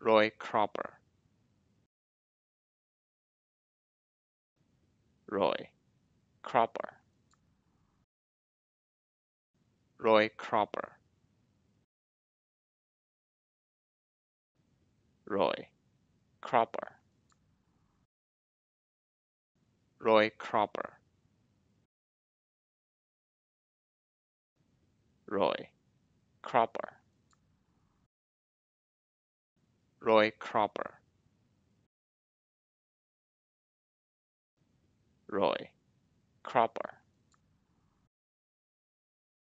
Roy Cropper. Roy Cropper. Roy Cropper. Roy Cropper. Roy Cropper. Roy Cropper. Roy Cropper Roy Cropper